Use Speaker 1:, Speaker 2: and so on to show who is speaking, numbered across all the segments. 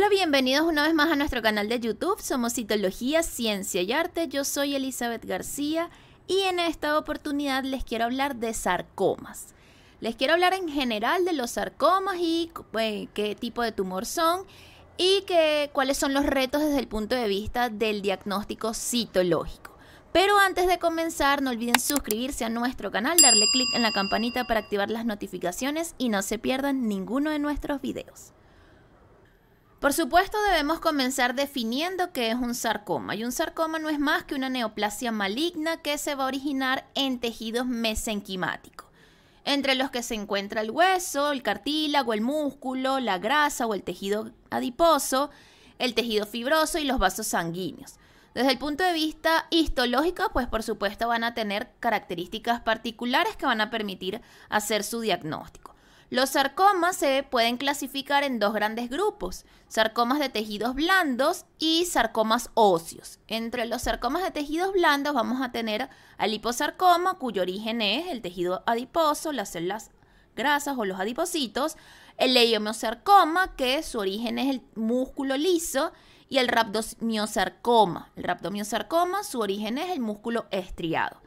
Speaker 1: Hola, bienvenidos una vez más a nuestro canal de YouTube. Somos Citología, Ciencia y Arte. Yo soy Elizabeth García y en esta oportunidad les quiero hablar de sarcomas. Les quiero hablar en general de los sarcomas y eh, qué tipo de tumor son y cuáles son los retos desde el punto de vista del diagnóstico citológico. Pero antes de comenzar, no olviden suscribirse a nuestro canal, darle clic en la campanita para activar las notificaciones y no se pierdan ninguno de nuestros videos. Por supuesto, debemos comenzar definiendo qué es un sarcoma. Y un sarcoma no es más que una neoplasia maligna que se va a originar en tejidos mesenquimáticos, entre los que se encuentra el hueso, el cartílago, el músculo, la grasa o el tejido adiposo, el tejido fibroso y los vasos sanguíneos. Desde el punto de vista histológico, pues por supuesto van a tener características particulares que van a permitir hacer su diagnóstico. Los sarcomas se pueden clasificar en dos grandes grupos, sarcomas de tejidos blandos y sarcomas óseos. Entre los sarcomas de tejidos blandos vamos a tener al hiposarcoma, cuyo origen es el tejido adiposo, las células grasas o los adipocitos, el leiomiosarcoma, que su origen es el músculo liso, y el rhabdomyosarcoma. El rhabdomyosarcoma, su origen es el músculo estriado.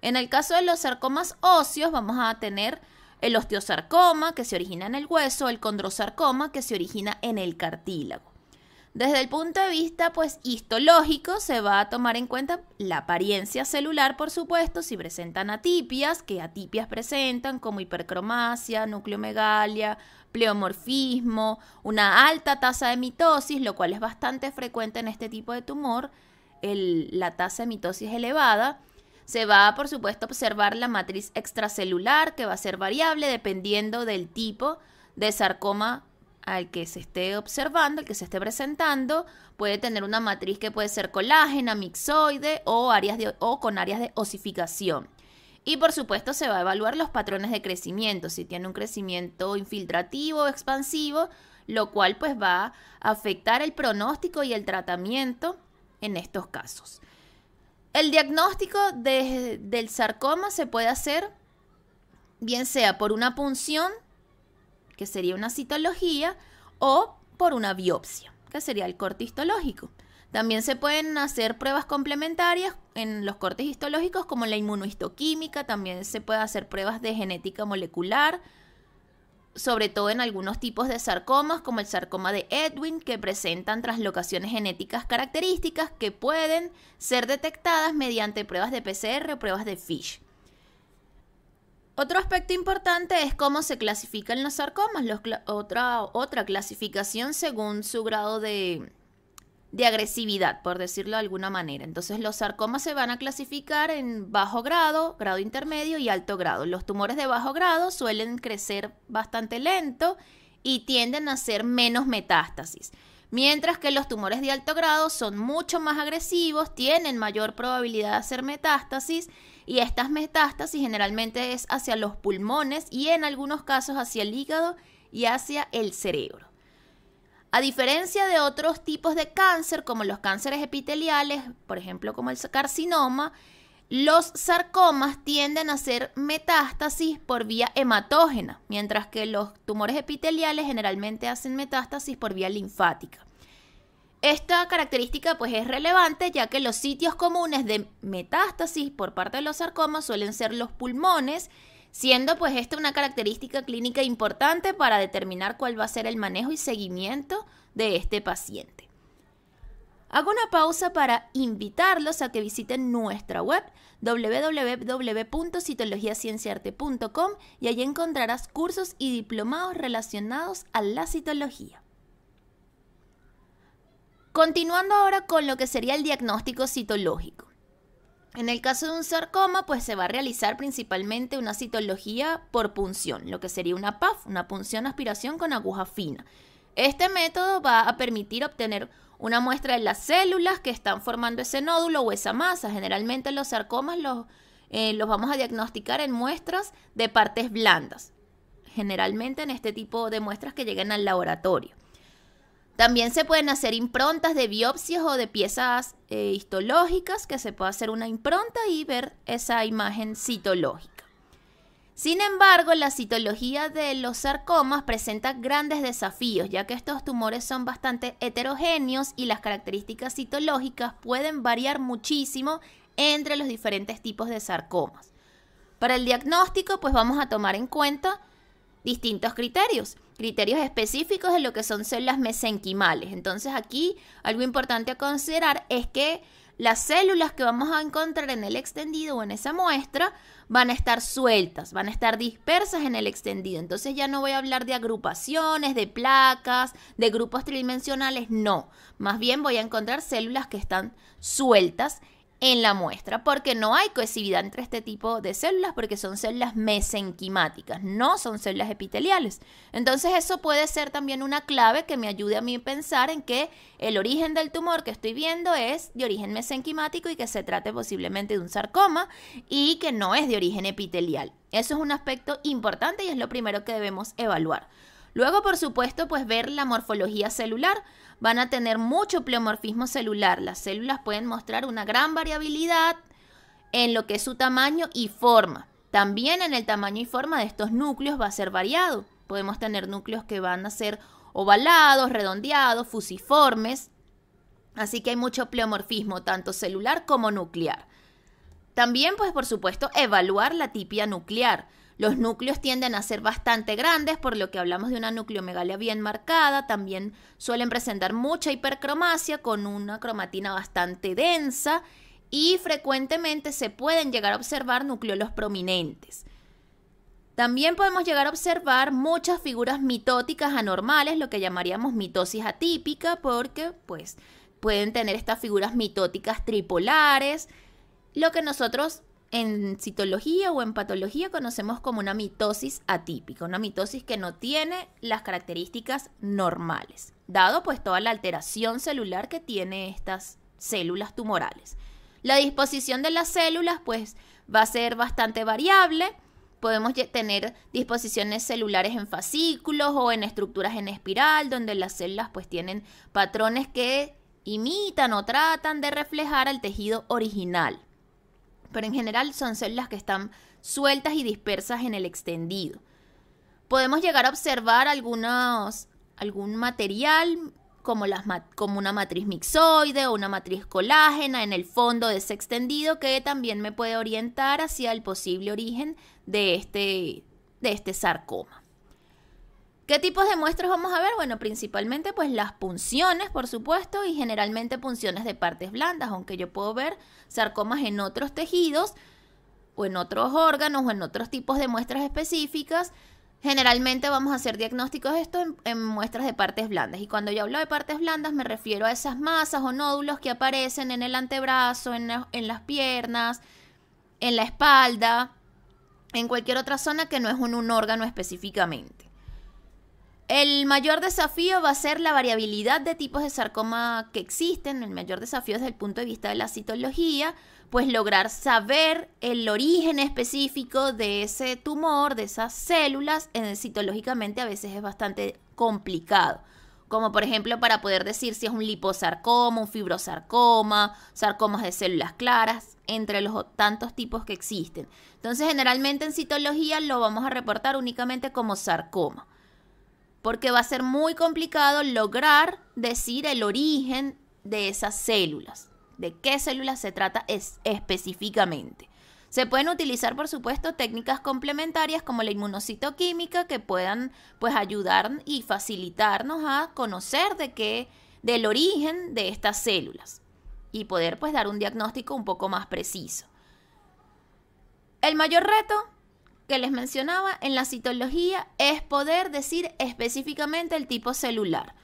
Speaker 1: En el caso de los sarcomas óseos vamos a tener el osteosarcoma, que se origina en el hueso, el condrosarcoma, que se origina en el cartílago. Desde el punto de vista pues histológico se va a tomar en cuenta la apariencia celular, por supuesto, si presentan atipias, que atipias presentan como hipercromasia, nucleomegalia, pleomorfismo, una alta tasa de mitosis, lo cual es bastante frecuente en este tipo de tumor, la tasa de mitosis elevada, se va, por supuesto, a observar la matriz extracelular, que va a ser variable dependiendo del tipo de sarcoma al que se esté observando, al que se esté presentando, puede tener una matriz que puede ser colágena, mixoide o, áreas o con áreas de osificación. Y por supuesto se va a evaluar los patrones de crecimiento, si tiene un crecimiento infiltrativo o expansivo, lo cual pues va a afectar el pronóstico y el tratamiento en estos casos. El diagnóstico del sarcoma se puede hacer bien sea por una punción, que sería una citología, o por una biopsia, que sería el corte histológico. También se pueden hacer pruebas complementarias en los cortes histológicos como la inmunohistoquímica, también se puede hacer pruebas de genética molecular, sobre todo en algunos tipos de sarcomas como el sarcoma de Edwin, que presentan traslocaciones genéticas características que pueden ser detectadas mediante pruebas de PCR o pruebas de FISH. Otro aspecto importante es cómo se clasifican los sarcomas, otra, otra clasificación según su grado de de agresividad, por decirlo de alguna manera. Entonces los sarcomas se van a clasificar en bajo grado, grado intermedio y alto grado. Los tumores de bajo grado suelen crecer bastante lento y tienden a ser menos metástasis. Mientras que los tumores de alto grado son mucho más agresivos, tienen mayor probabilidad de hacer metástasis y estas metástasis generalmente es hacia los pulmones y en algunos casos hacia el hígado y hacia el cerebro. A diferencia de otros tipos de cáncer, como los cánceres epiteliales, por ejemplo como el carcinoma, los sarcomas tienden a hacer metástasis por vía hematógena, mientras que los tumores epiteliales generalmente hacen metástasis por vía linfática. Esta característica pues es relevante ya que los sitios comunes de metástasis por parte de los sarcomas suelen ser los pulmones, siendo pues esta una característica clínica importante para determinar cuál va a ser el manejo y seguimiento de este paciente. Hago una pausa para invitarlos a que visiten nuestra web www.citologiacienciarte.com y allí encontrarás cursos y diplomados relacionados a la citología. Continuando ahora con lo que sería el diagnóstico citológico. En el caso de un sarcoma, pues se va a realizar principalmente una citología por punción, lo que sería una PAF, una punción aspiración con aguja fina. Este método va a permitir obtener una muestra de las células que están formando ese nódulo o esa masa. Generalmente los sarcomas eh, los, vamos a diagnosticar en muestras de partes blandas, generalmente en este tipo de muestras que llegan al laboratorio. También se pueden hacer improntas de biopsias o de piezas eh, histológicas, que se puede hacer una impronta y ver esa imagen citológica. Sin embargo, la citología de los sarcomas presenta grandes desafíos, ya que estos tumores son bastante heterogéneos y las características citológicas pueden variar muchísimo entre los diferentes tipos de sarcomas. Para el diagnóstico, pues vamos a tomar en cuenta distintos criterios, criterios específicos de lo que son células mesenquimales. Entonces aquí algo importante a considerar es que las células que vamos a encontrar en el extendido o en esa muestra van a estar sueltas, van a estar dispersas en el extendido. Entonces ya no voy a hablar de agrupaciones, de placas, de grupos tridimensionales, no. Más bien voy a encontrar células que están sueltas en la muestra, porque no hay cohesividad entre este tipo de células, porque son células mesenquimáticas, no son células epiteliales. Entonces eso puede ser también una clave que me ayude a mí a pensar en que el origen del tumor que estoy viendo es de origen mesenquimático y que se trate posiblemente de un sarcoma y que no es de origen epitelial. Eso es un aspecto importante y es lo primero que debemos evaluar. Luego, por supuesto, pues ver la morfología celular. Van a tener mucho pleomorfismo celular. Las células pueden mostrar una gran variabilidad en lo que es su tamaño y forma. También en el tamaño y forma de estos núcleos va a ser variado. Podemos tener núcleos que van a ser ovalados, redondeados, fusiformes. Así que hay mucho pleomorfismo, tanto celular como nuclear. También, pues por supuesto, evaluar la tipia nuclear. Los núcleos tienden a ser bastante grandes, por lo que hablamos de una nucleomegalia bien marcada. También suelen presentar mucha hipercromasia con una cromatina bastante densa y frecuentemente se pueden llegar a observar nucleolos prominentes. También podemos llegar a observar muchas figuras mitóticas anormales, lo que llamaríamos mitosis atípica, porque pues pueden tener estas figuras mitóticas tripolares, lo que nosotros en citología o en patología conocemos como una mitosis atípica, una mitosis que no tiene las características normales, dado pues toda la alteración celular que tiene estas células tumorales. La disposición de las células pues va a ser bastante variable. Podemos tener disposiciones celulares en fascículos o en estructuras en espiral donde las células pues tienen patrones que imitan o tratan de reflejar al tejido original pero en general son células que están sueltas y dispersas en el extendido. Podemos llegar a observar algún material como, una matriz mixoide o una matriz colágena en el fondo de ese extendido que también me puede orientar hacia el posible origen de este, de este sarcoma. ¿Qué tipos de muestras vamos a ver? Bueno, principalmente pues las punciones, por supuesto, y generalmente punciones de partes blandas, aunque yo puedo ver sarcomas en otros tejidos o en otros órganos o en otros tipos de muestras específicas. Generalmente vamos a hacer diagnósticos de esto en, muestras de partes blandas. Y cuando yo hablo de partes blandas me refiero a esas masas o nódulos que aparecen en el antebrazo, en, las piernas, en la espalda, en cualquier otra zona que no es un órgano específicamente. El mayor desafío va a ser la variabilidad de tipos de sarcoma que existen. El mayor desafío desde el punto de vista de la citología, pues lograr saber el origen específico de ese tumor, de esas células, en citológicamente a veces es bastante complicado. Como por ejemplo para poder decir si es un liposarcoma, un fibrosarcoma, sarcomas de células claras, entre los tantos tipos que existen. Entonces generalmente en citología lo vamos a reportar únicamente como sarcoma porque va a ser muy complicado lograr decir el origen de esas células, de qué células se trata específicamente. Se pueden utilizar, por supuesto, técnicas complementarias como la inmunocitoquímica que puedan pues, ayudar y facilitarnos a conocer de qué, del origen de estas células y poder pues, dar un diagnóstico un poco más preciso. El mayor reto que les mencionaba en la citología es poder decir específicamente el tipo celular.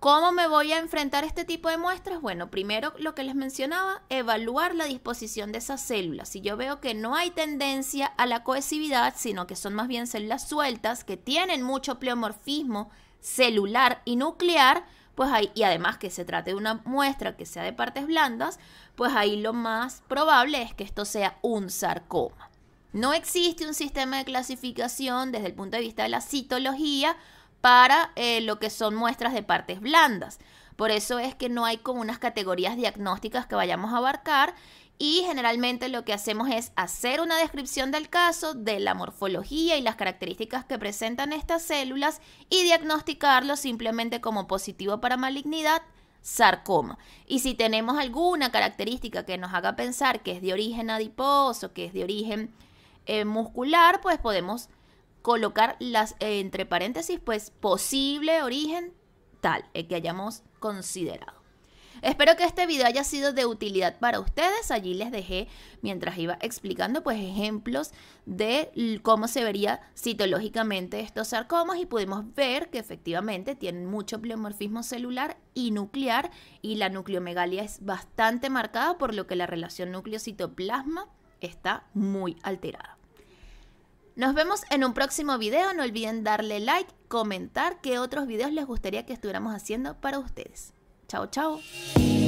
Speaker 1: ¿Cómo me voy a enfrentar a este tipo de muestras? Bueno, primero lo que les mencionaba, evaluar la disposición de esas células. Si yo veo que no hay tendencia a la cohesividad, sino que son más bien células sueltas, que tienen mucho pleomorfismo celular y nuclear, pues ahí, y además que se trate de una muestra que sea de partes blandas, pues ahí lo más probable es que esto sea un sarcoma. No existe un sistema de clasificación desde el punto de vista de la citología para eh, lo que son muestras de partes blandas. Por eso es que no hay como unas categorías diagnósticas que vayamos a abarcar y generalmente lo que hacemos es hacer una descripción del caso, de la morfología y las características que presentan estas células y diagnosticarlo simplemente como positivo para malignidad, sarcoma. Y si tenemos alguna característica que nos haga pensar que es de origen adiposo, que es de origen eh, muscular, pues podemos colocar las, eh, entre paréntesis, pues posible origen tal, eh, que hayamos considerado. Espero que este video haya sido de utilidad para ustedes. Allí les dejé, mientras iba explicando, pues ejemplos de cómo se vería citológicamente estos sarcomas y pudimos ver que efectivamente tienen mucho pleomorfismo celular y nuclear y la nucleomegalia es bastante marcada, por lo que la relación núcleo-citoplasma está muy alterada. Nos vemos en un próximo video. No olviden darle like, comentar qué otros videos les gustaría que estuviéramos haciendo para ustedes. Chao, chao.